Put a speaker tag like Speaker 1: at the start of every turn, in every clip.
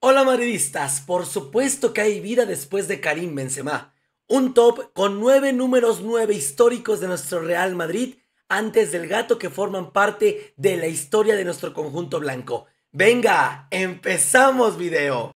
Speaker 1: Hola madridistas, por supuesto que hay vida después de Karim Benzema. Un top con nueve números nueve históricos de nuestro Real Madrid antes del gato que forman parte de la historia de nuestro conjunto blanco. Venga, empezamos video.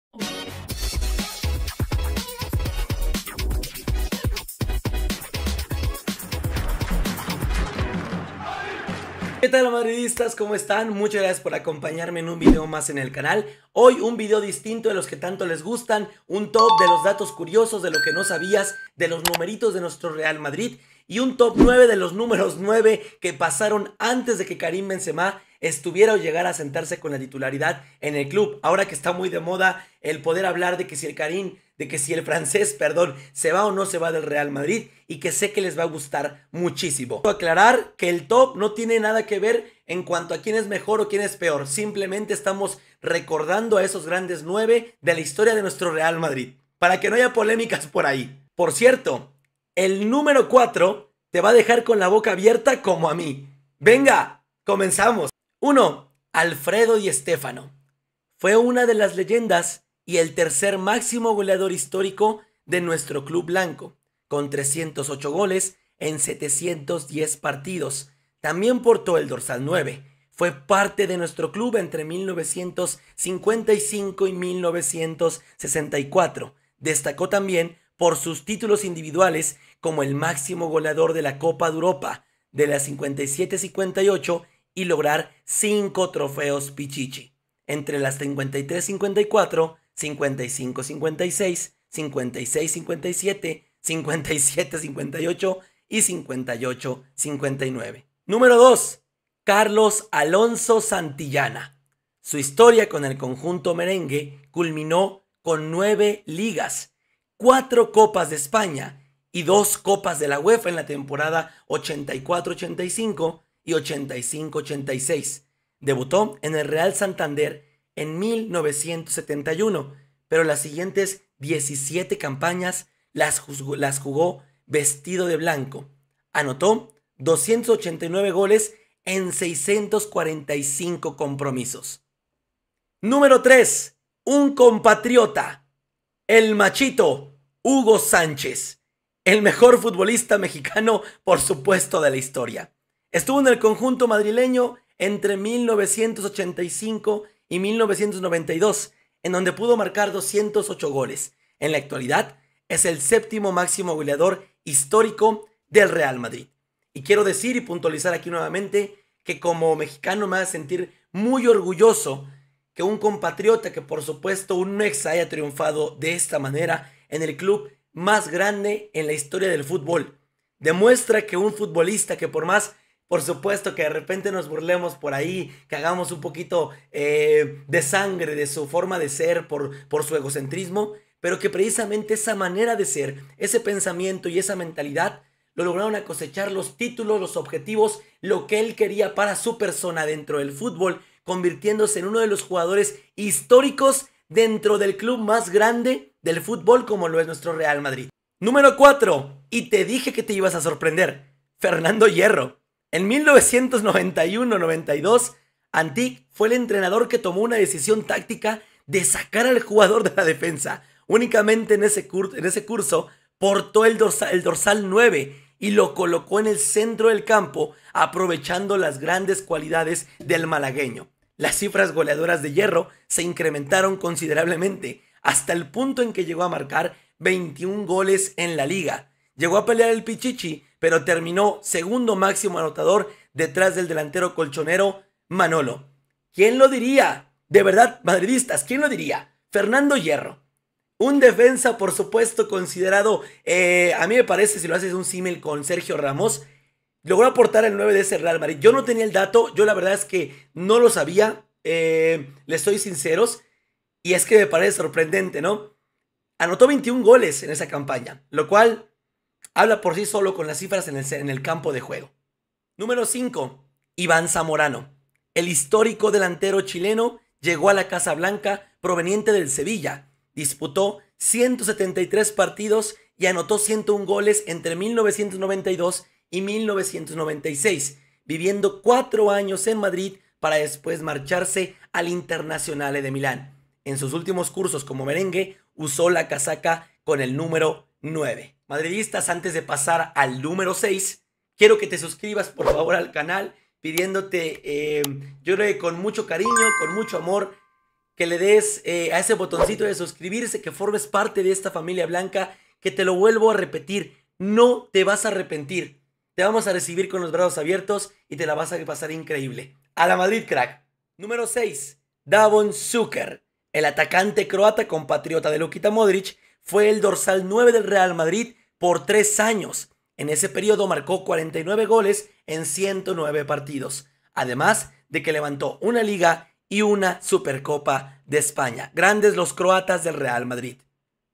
Speaker 1: ¿Qué tal madridistas? ¿Cómo están? Muchas gracias por acompañarme en un video más en el canal. Hoy un video distinto de los que tanto les gustan, un top de los datos curiosos, de lo que no sabías, de los numeritos de nuestro Real Madrid y un top 9 de los números 9 que pasaron antes de que Karim Benzema estuviera o llegara a sentarse con la titularidad en el club. Ahora que está muy de moda el poder hablar de que si el Karim de que si el francés, perdón, se va o no se va del Real Madrid y que sé que les va a gustar muchísimo. Quiero aclarar que el top no tiene nada que ver en cuanto a quién es mejor o quién es peor, simplemente estamos recordando a esos grandes nueve de la historia de nuestro Real Madrid, para que no haya polémicas por ahí. Por cierto, el número 4 te va a dejar con la boca abierta como a mí. Venga, comenzamos. 1. Alfredo y Estefano. Fue una de las leyendas y el tercer máximo goleador histórico de nuestro club blanco, con 308 goles en 710 partidos. También portó el dorsal 9. Fue parte de nuestro club entre 1955 y 1964. Destacó también por sus títulos individuales como el máximo goleador de la Copa de Europa de las 57-58 y lograr 5 trofeos Pichichi. Entre las 53-54 55, 56, 56, 57, 57, 58 y 58, 59. Número 2. Carlos Alonso Santillana. Su historia con el conjunto merengue culminó con 9 ligas, 4 copas de España y 2 copas de la UEFA en la temporada 84-85 y 85-86. Debutó en el Real Santander en 1971, pero las siguientes 17 campañas las jugó, las jugó vestido de blanco. Anotó 289 goles en 645 compromisos. Número 3. Un compatriota. El machito Hugo Sánchez. El mejor futbolista mexicano, por supuesto, de la historia. Estuvo en el conjunto madrileño entre 1985 y y 1992, en donde pudo marcar 208 goles. En la actualidad, es el séptimo máximo goleador histórico del Real Madrid. Y quiero decir y puntualizar aquí nuevamente que como mexicano me a sentir muy orgulloso que un compatriota, que por supuesto un ex haya triunfado de esta manera en el club más grande en la historia del fútbol. Demuestra que un futbolista que por más por supuesto que de repente nos burlemos por ahí, que hagamos un poquito eh, de sangre de su forma de ser por, su egocentrismo, pero que precisamente esa manera de ser, ese pensamiento y esa mentalidad lo lograron cosechar los títulos, los objetivos, lo que él quería para su persona dentro del fútbol, convirtiéndose en uno de los jugadores históricos dentro del club más grande del fútbol como lo es nuestro Real Madrid. Número 4. Y te dije que te ibas a sorprender. Fernando Hierro. En 1991-92, Antic fue el entrenador que tomó una decisión táctica de sacar al jugador de la defensa. Únicamente en ese, curso portó el dorsal, el dorsal 9 y lo colocó en el centro del campo, aprovechando las grandes cualidades del malagueño. Las cifras goleadoras de Hierro se incrementaron considerablemente, hasta el punto en que llegó a marcar 21 goles en la liga. Llegó a pelear el Pichichi, pero terminó segundo máximo anotador detrás del delantero colchonero Manolo. ¿Quién lo diría? De verdad, madridistas, ¿quién lo diría? Fernando Hierro. Un defensa, por supuesto, considerado, eh, a mí me parece, si lo haces un símil con Sergio Ramos, logró aportar el 9 de ese Real Madrid. Yo no tenía el dato, yo la verdad es que no lo sabía, eh, les soy sinceros, y es que me parece sorprendente, ¿no? Anotó 21 goles en esa campaña, lo cual habla por sí solo con las cifras en el, campo de juego. Número 5. Iván Zamorano. El histórico delantero chileno llegó a la Casa Blanca proveniente del Sevilla. Disputó 173 partidos y anotó 101 goles entre 1992 y 1996, viviendo cuatro años en Madrid para después marcharse al Internacional de Milán. En sus últimos cursos como merengue usó la casaca con el número 9. Madridistas, antes de pasar al número 6, quiero que te suscribas por favor al canal pidiéndote, eh, yo creo que con mucho cariño, con mucho amor, que le des eh, a ese botoncito de suscribirse, que formes parte de esta familia blanca, que te lo vuelvo a repetir, no te vas a arrepentir. Te vamos a recibir con los brazos abiertos y te la vas a pasar increíble. A la Madrid, crack. Número 6. Davon Zucker. El atacante croata compatriota de Luquita Modric fue el dorsal 9 del Real Madrid por tres años. En ese periodo marcó 49 goles en 109 partidos, además de que levantó una liga y una Supercopa de España. Grandes los croatas del Real Madrid.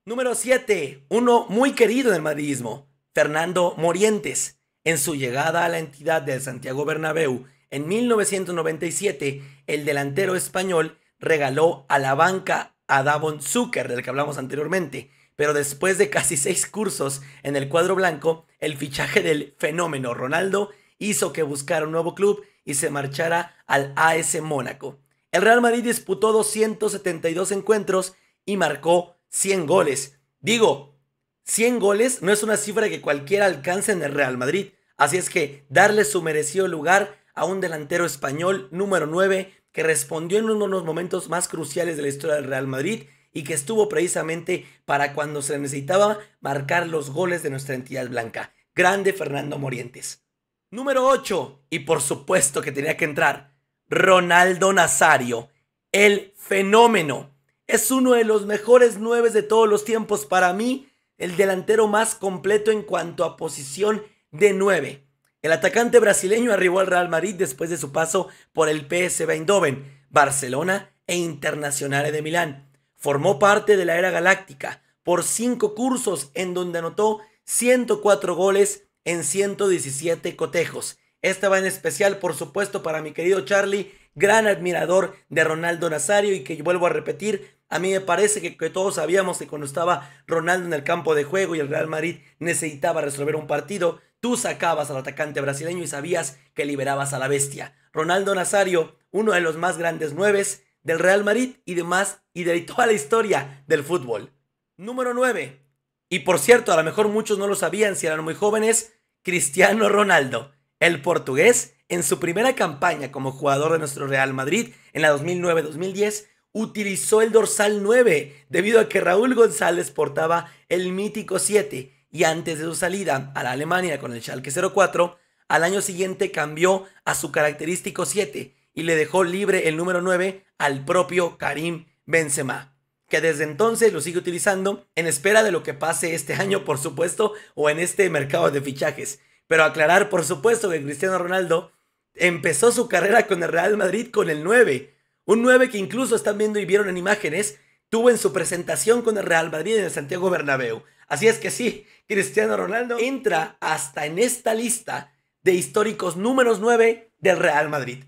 Speaker 1: Número 7. Uno muy querido del madridismo, Fernando Morientes. En su llegada a la entidad del Santiago Bernabéu en 1997, el delantero español regaló a la banca a Davon Zucker, del que hablamos anteriormente, pero después de casi seis cursos en el cuadro blanco, el fichaje del fenómeno Ronaldo hizo que buscara un nuevo club y se marchara al AS Mónaco. El Real Madrid disputó 272 encuentros y marcó 100 goles. Digo, 100 goles no es una cifra que cualquiera alcance en el Real Madrid, así es que darle su merecido lugar a un delantero español número 9 que respondió en uno de los momentos más cruciales de la historia del Real Madrid y que estuvo precisamente para cuando se necesitaba marcar los goles de nuestra entidad blanca. Grande Fernando Morientes. Número 8, y por supuesto que tenía que entrar, Ronaldo Nazario, el fenómeno. Es uno de los mejores nueve de todos los tiempos para mí, el delantero más completo en cuanto a posición de 9. El atacante brasileño arribó al Real Madrid después de su paso por el PSV Eindhoven, Barcelona e Internacionales de Milán. Formó parte de la era galáctica por cinco cursos en donde anotó 104 goles en 117 cotejos. Esta va en especial, por supuesto, para mi querido Charlie, gran admirador de Ronaldo Nazario y que vuelvo a repetir, a mí me parece que, que, todos sabíamos que cuando estaba Ronaldo en el campo de juego y el Real Madrid necesitaba resolver un partido, tú sacabas al atacante brasileño y sabías que liberabas a la bestia. Ronaldo Nazario, uno de los más grandes nueves, del Real Madrid y demás, y de toda la historia del fútbol. Número 9. Y por cierto, a lo mejor muchos no lo sabían si eran muy jóvenes, Cristiano Ronaldo, el portugués, en su primera campaña como jugador de nuestro Real Madrid en la 2009-2010, utilizó el dorsal 9 debido a que Raúl González portaba el mítico 7 y antes de su salida a la Alemania con el Schalke 04, al año siguiente cambió a su característico 7 y le dejó libre el número 9 al propio Karim Benzema, que desde entonces lo sigue utilizando en espera de lo que pase este año, por supuesto, o en este mercado de fichajes. Pero aclarar, por supuesto, que Cristiano Ronaldo empezó su carrera con el Real Madrid con el 9. Un 9 que incluso están viendo y vieron en imágenes, tuvo en su presentación con el Real Madrid en el Santiago Bernabéu. Así es que sí, Cristiano Ronaldo entra hasta en esta lista de históricos números 9 del Real Madrid.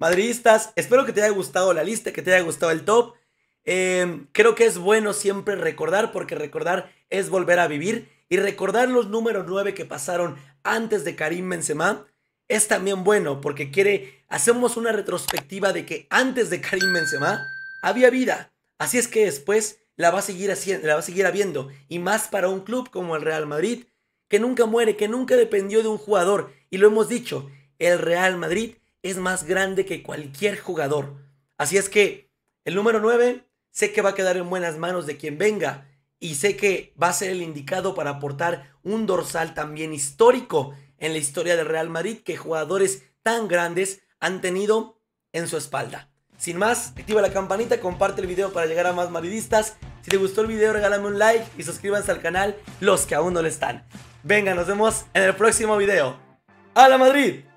Speaker 1: Madridistas, espero que te haya gustado la lista, que te haya gustado el top. Em, creo que es bueno siempre recordar, porque recordar es volver a vivir. Y recordar los números 9 que pasaron antes de Karim Benzema es también bueno, porque quiere, hacemos una retrospectiva de que antes de Karim Benzema había vida. Así es que después la va a seguir haciendo, la va a seguir habiendo. Y más para un club como el Real Madrid, que nunca muere, que nunca dependió de un jugador. Y lo hemos dicho, el Real Madrid es más grande que cualquier jugador. Así es que el número 9 sé que va a quedar en buenas manos de quien venga y sé que va a ser el indicado para aportar un dorsal también histórico en la historia de Real Madrid que jugadores tan grandes han tenido en su espalda. Sin más, activa la campanita, comparte el video para llegar a más madridistas. Si te gustó el video, regálame un like y suscríbanse al canal los que aún no lo están. Venga, nos vemos en el próximo video. ¡A la Madrid!